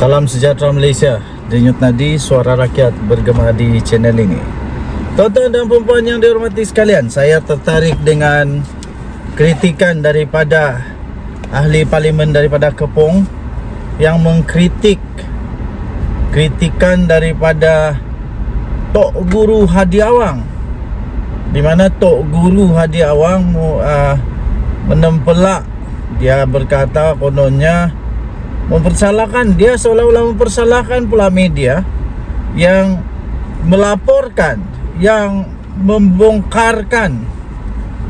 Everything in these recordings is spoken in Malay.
Salam sejahtera Malaysia Denyut nadi suara rakyat bergema di channel ini Tuan-tuan dan perempuan yang dihormati sekalian Saya tertarik dengan kritikan daripada ahli parlimen daripada Kepong Yang mengkritik kritikan daripada Tok Guru Hadi Awang Di mana Tok Guru Hadi Awang uh, menempelak Dia berkata kononnya Menempelak mempersalahkan dia seolah-olah mempersalahkan pula media yang melaporkan yang membongkarkan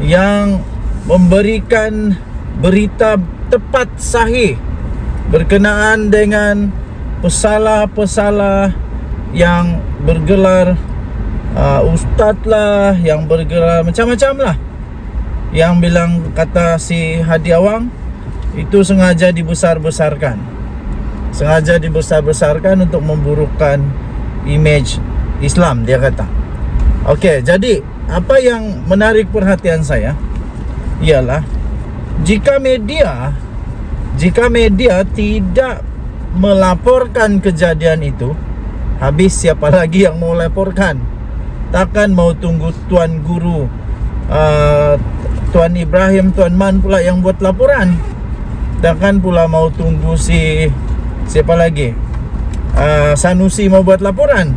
yang memberikan berita tepat sahih berkenaan dengan pesalah-pesalah yang bergelar uh, ustaz lah yang bergelar macam-macam lah yang bilang kata si Hadi Awang itu sengaja dibesar-besarkan sengaja dibesar-besarkan untuk memburukkan image Islam dia kata Okey, jadi apa yang menarik perhatian saya ialah jika media jika media tidak melaporkan kejadian itu habis siapa lagi yang mau laporkan takkan mau tunggu tuan guru uh, tuan Ibrahim tuan Man pula yang buat laporan kita kan pula mau tunggu si siapa lagi uh, Sanusi mau buat laporan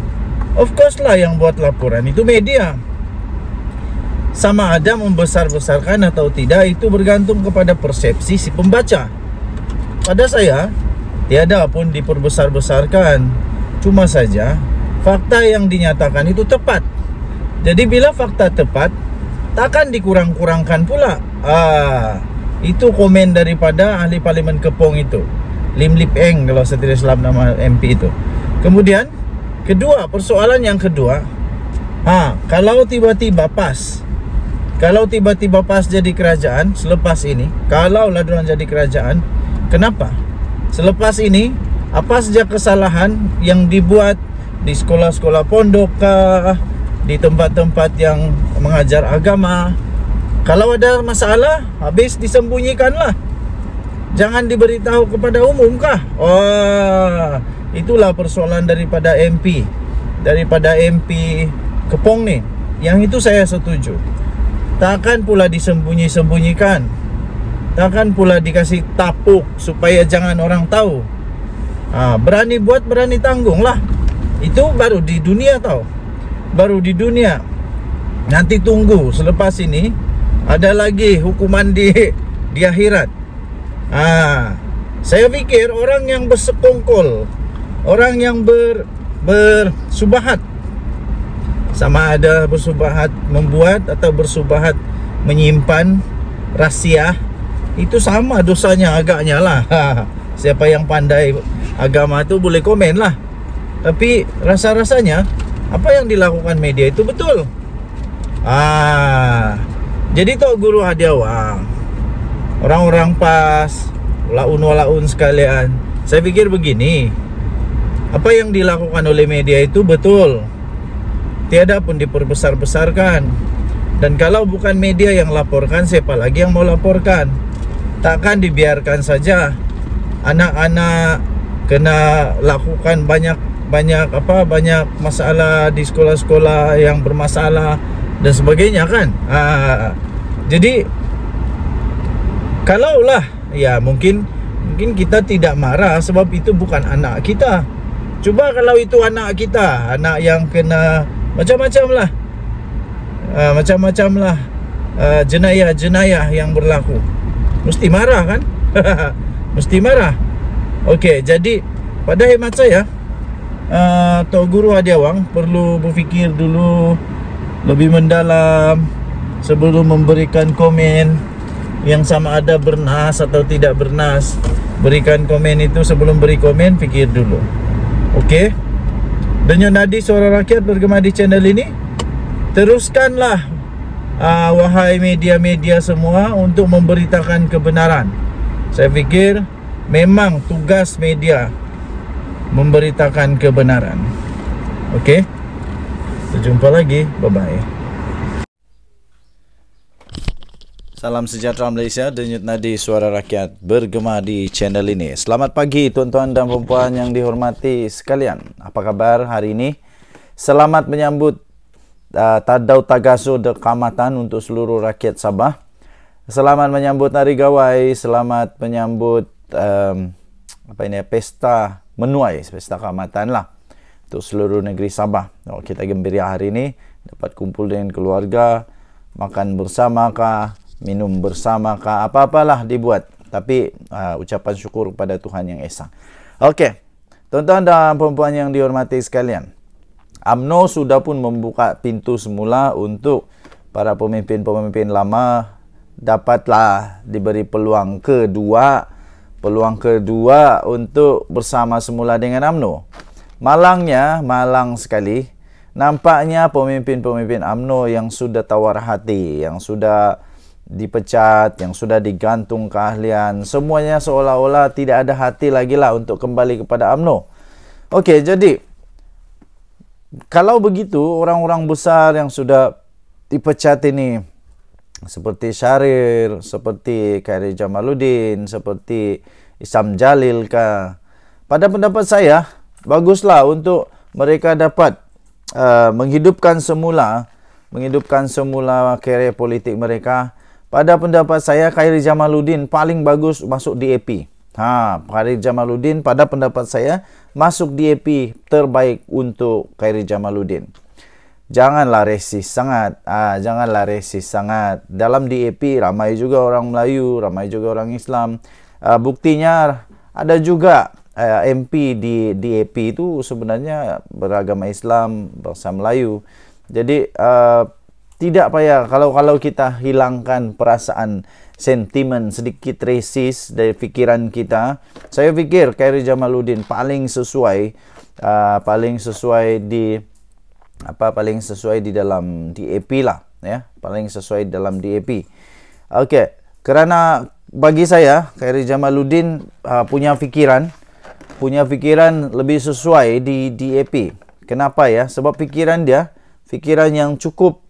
of course lah yang buat laporan itu media sama ada membesar-besarkan atau tidak itu bergantung kepada persepsi si pembaca pada saya tiada pun diperbesar-besarkan cuma saja fakta yang dinyatakan itu tepat jadi bila fakta tepat takkan dikurang-kurangkan pula ah Itu komen daripada ahli parlimen Kepong itu Lim Lip Eng kalau saya tidak salah nama MP itu Kemudian Kedua, persoalan yang kedua ha, Kalau tiba-tiba PAS Kalau tiba-tiba PAS jadi kerajaan Selepas ini Kalau laduan jadi kerajaan Kenapa? Selepas ini Apa saja kesalahan yang dibuat Di sekolah-sekolah pondok kah, Di tempat-tempat yang mengajar agama kalau ada masalah Habis disembunyikan lah Jangan diberitahu kepada umum kah oh, Itulah persoalan daripada MP Daripada MP Kepong ni Yang itu saya setuju Takkan pula disembunyi-sembunyikan Takkan pula dikasih tapuk Supaya jangan orang tahu ha, Berani buat berani tanggung lah Itu baru di dunia tau Baru di dunia Nanti tunggu selepas ini ada lagi hukuman di di akhirat. Ha. Saya fikir orang yang bersekongkol, orang yang ber bersubahat sama ada bersubahat membuat atau bersubahat menyimpan rahsia itu sama dosanya agaknya lah. Ha. Siapa yang pandai agama tu boleh komen lah. Tapi rasa-rasanya apa yang dilakukan media itu betul. Ah, ha. jadi tuh guru hadiawang orang-orang pas laun walaun sekalian saya pikir begini apa yang dilakukan oleh media itu betul tiada pun diperbesar-besarkan dan kalau bukan media yang laporkan siapa lagi yang mau laporkan takkan dibiarkan saja anak-anak kena lakukan banyak banyak apa banyak masalah di sekolah-sekolah yang bermasalah dan sebagainya kan ha, ha, ha, ha, jadi kalaulah ya mungkin mungkin kita tidak marah sebab itu bukan anak kita cuba kalau itu anak kita anak yang kena macam-macam lah uh, macam-macam lah uh, jenayah-jenayah yang berlaku mesti marah kan mesti marah Okey, jadi pada hemat saya uh, Tok Guru Adiawang perlu berfikir dulu lebih mendalam sebelum memberikan komen yang sama ada bernas atau tidak bernas berikan komen itu sebelum beri komen pikir dulu oke okay? denyut nadi suara rakyat bergema di channel ini teruskanlah uh, wahai media-media semua untuk memberitakan kebenaran saya pikir memang tugas media memberitakan kebenaran oke okay? Terjumpa lagi. Bye-bye. Salam sejahtera Malaysia, denyut nadi suara rakyat bergema di channel ini. Selamat pagi tuan-tuan dan perempuan yang dihormati sekalian. Apa kabar hari ini? Selamat menyambut uh, Tadau Tagaso kamatan untuk seluruh rakyat Sabah. Selamat menyambut nari Gawai, selamat menyambut um, apa ini, Pesta Menuai, Pesta Kamatan lah untuk seluruh negeri Sabah. Oh, kita gembira hari ini dapat kumpul dengan keluarga, makan bersama ka, minum bersama ka, apa-apalah dibuat. Tapi uh, ucapan syukur kepada Tuhan yang Esa. Okey. Tuan-tuan dan puan-puan yang dihormati sekalian. AMNO sudah pun membuka pintu semula untuk para pemimpin-pemimpin lama dapatlah diberi peluang kedua peluang kedua untuk bersama semula dengan AMNO. Malangnya, malang sekali Nampaknya pemimpin-pemimpin UMNO yang sudah tawar hati Yang sudah dipecat, yang sudah digantung keahlian Semuanya seolah-olah tidak ada hati lagi lah untuk kembali kepada AMNO. Okey, jadi Kalau begitu, orang-orang besar yang sudah dipecat ini Seperti Syarir, seperti Khairi Jamaluddin, seperti Isam Jalil kah? Pada pendapat saya, baguslah untuk mereka dapat uh, menghidupkan semula menghidupkan semula kerjaya politik mereka. Pada pendapat saya Khairi Jamaluddin paling bagus masuk DAP. Ha, Khairi Jamaluddin pada pendapat saya masuk di DAP terbaik untuk Khairi Jamaluddin. Janganlah resis sangat. ha, janganlah resis sangat. Dalam DAP ramai juga orang Melayu, ramai juga orang Islam. Uh, buktinya ada juga uh, eh, MP di DAP itu sebenarnya beragama Islam, bangsa Melayu. Jadi uh, tidak payah kalau kalau kita hilangkan perasaan sentimen sedikit resis dari fikiran kita. Saya fikir Kairi Jamaluddin paling sesuai uh, paling sesuai di apa paling sesuai di dalam DAP lah ya, paling sesuai dalam DAP. Okey, kerana bagi saya Kairi Jamaluddin uh, punya fikiran punya fikiran lebih sesuai di DAP. Kenapa ya? Sebab fikiran dia, fikiran yang cukup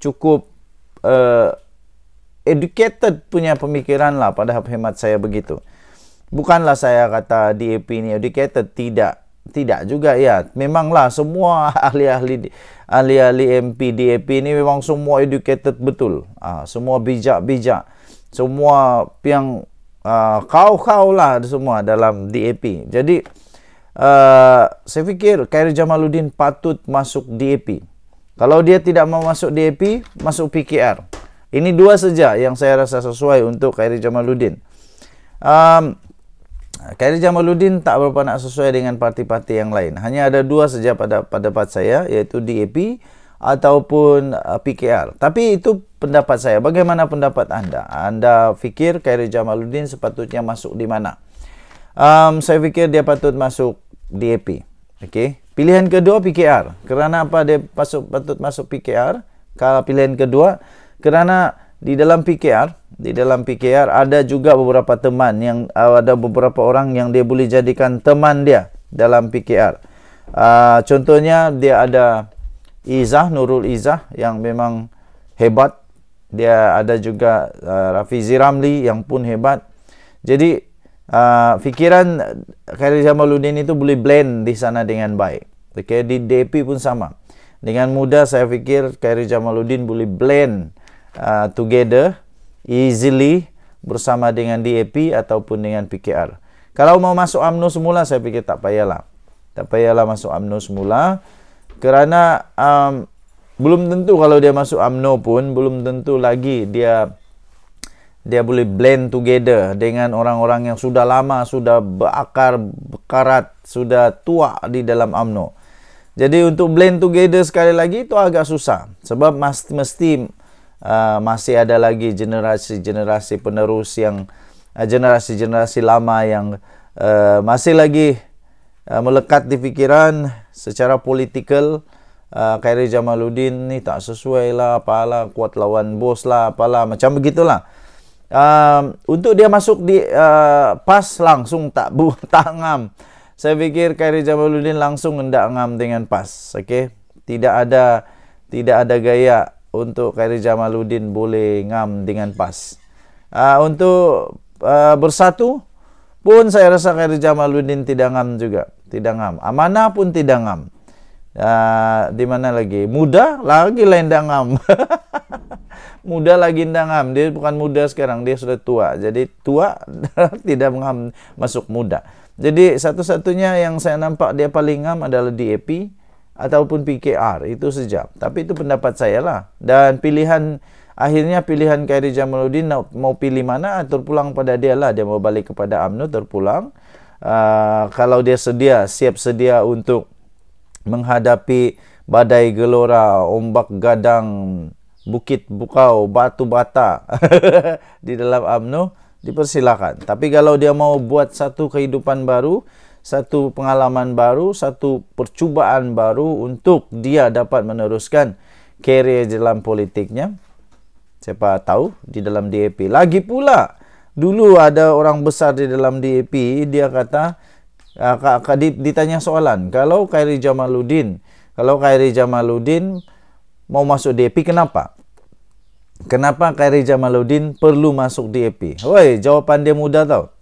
cukup uh, educated punya pemikiran lah pada hemat saya begitu. Bukanlah saya kata DAP ini educated, tidak. Tidak juga ya. Memanglah semua ahli-ahli ahli-ahli MP DAP ini memang semua educated betul. Uh, semua bijak-bijak. Semua yang Ah, kau-kau lah semua dalam DAP. Jadi uh, saya fikir Kairi Jamaludin patut masuk DAP. Kalau dia tidak mau masuk DAP, masuk PKR. Ini dua saja yang saya rasa sesuai untuk Kairi Jamaludin. Um, Khairi Jamaluddin tak berapa nak sesuai dengan parti-parti yang lain. Hanya ada dua saja pada pada pendapat saya, yaitu DAP ataupun uh, PKR. Tapi itu pendapat saya. Bagaimana pendapat anda? Anda fikir Khairul Jamaluddin sepatutnya masuk di mana? Um, saya fikir dia patut masuk DAP. Okey. Pilihan kedua PKR. Kerana apa dia masuk, patut masuk PKR? Kalau pilihan kedua, kerana di dalam PKR, di dalam PKR ada juga beberapa teman yang uh, ada beberapa orang yang dia boleh jadikan teman dia dalam PKR. Uh, contohnya dia ada Izzah, Nurul Izzah yang memang hebat. Dia ada juga uh, Rafizi Ramli yang pun hebat. Jadi, uh, fikiran Khairul Jamaluddin itu boleh blend di sana dengan baik. Okay, di DP pun sama. Dengan mudah saya fikir Khairul Jamaluddin boleh blend uh, together easily bersama dengan DAP ataupun dengan PKR. Kalau mau masuk UMNO semula saya fikir tak payahlah. Tak payahlah masuk UMNO semula kerana um, belum tentu kalau dia masuk UMNO pun belum tentu lagi dia dia boleh blend together dengan orang-orang yang sudah lama sudah berakar berkarat sudah tua di dalam UMNO. Jadi untuk blend together sekali lagi itu agak susah sebab mesti mesti uh, masih ada lagi generasi-generasi penerus yang uh, generasi-generasi uh, lama yang uh, masih lagi Ah, melekat di fikiran secara politikal uh, ah, Khairi Jamaluddin ni tak sesuai lah apalah kuat lawan bos lah apalah macam begitulah uh, untuk dia masuk di uh, PAS langsung tak bu tak ngam saya fikir Khairi Jamaluddin langsung hendak ngam dengan PAS Okay, tidak ada tidak ada gaya untuk Khairi Jamaluddin boleh ngam dengan PAS uh, untuk uh, bersatu pun saya rasa Khairi Jamaluddin tidak ngam juga tidak ngam. Amanah pun tidak ngam. Uh, di mana lagi? Muda lagi lain tidak ngam. muda lagi tidak ngam. Dia bukan muda sekarang, dia sudah tua. Jadi tua tidak ngam masuk muda. Jadi satu-satunya yang saya nampak dia paling ngam adalah DAP ataupun PKR itu sejak. Tapi itu pendapat saya lah. Dan pilihan akhirnya pilihan Kairi Jamaluddin mau pilih mana atau pulang pada dia lah. Dia mau balik kepada AMNO terpulang uh, kalau dia sedia siap sedia untuk menghadapi badai gelora ombak gadang bukit bukau batu bata di dalam amno dipersilakan tapi kalau dia mau buat satu kehidupan baru satu pengalaman baru satu percubaan baru untuk dia dapat meneruskan kerjaya dalam politiknya siapa tahu di dalam DAP lagi pula Dulu ada orang besar di dalam DAP, dia kata, ah, ditanya soalan, kalau Khairi Jamaluddin, kalau Khairi Jamaluddin mau masuk DAP, kenapa? Kenapa Khairi Jamaluddin perlu masuk DAP? Woi, jawapan dia mudah tau.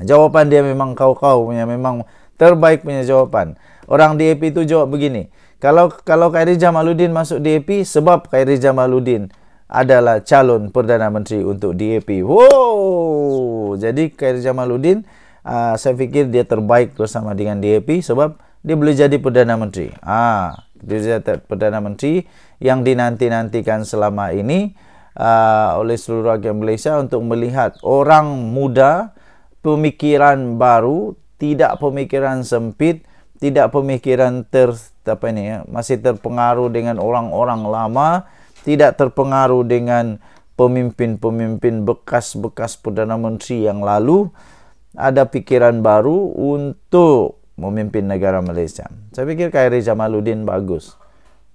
Jawapan dia memang kau-kau punya, memang terbaik punya jawapan. Orang DAP itu jawab begini, kalau kalau Khairi Jamaluddin masuk DAP, sebab Khairi Jamaluddin adalah calon Perdana Menteri untuk DAP. Wow! Jadi Khair Jamaluddin uh, saya fikir dia terbaik bersama dengan DAP sebab dia boleh jadi Perdana Menteri. Ah, dia jadi Perdana Menteri yang dinanti-nantikan selama ini uh, oleh seluruh rakyat Malaysia untuk melihat orang muda pemikiran baru, tidak pemikiran sempit, tidak pemikiran ter apa ini ya, masih terpengaruh dengan orang-orang lama tidak terpengaruh dengan pemimpin-pemimpin bekas-bekas Perdana Menteri yang lalu ada pikiran baru untuk memimpin negara Malaysia. Saya pikir Khairi Jamaluddin bagus.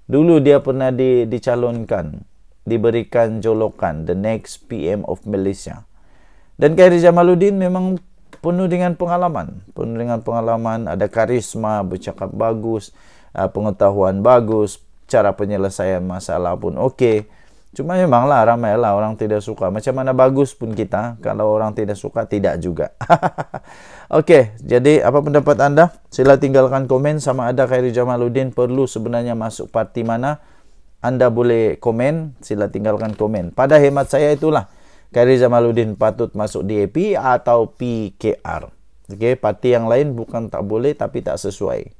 Dulu dia pernah di, dicalonkan, diberikan jolokan, the next PM of Malaysia. Dan Khairi Jamaluddin memang penuh dengan pengalaman. Penuh dengan pengalaman, ada karisma, bercakap bagus, uh, pengetahuan bagus, cara penyelesaian masalah pun okay, Cuma memanglah ramailah orang tidak suka. Macam mana bagus pun kita kalau orang tidak suka tidak juga. Okay, jadi apa pendapat anda? Sila tinggalkan komen sama ada Khairi Jamaluddin perlu sebenarnya masuk parti mana. Anda boleh komen, sila tinggalkan komen. Pada hemat saya itulah Khairi Jamaluddin patut masuk DAP atau PKR. Okay, parti yang lain bukan tak boleh tapi tak sesuai.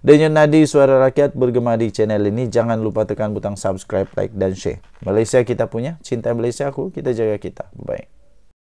Dengan nadi suara rakyat bergema di channel ini, jangan lupa tekan butang subscribe, like dan share. Malaysia kita punya, cinta Malaysia aku, kita jaga kita. Bye. -bye.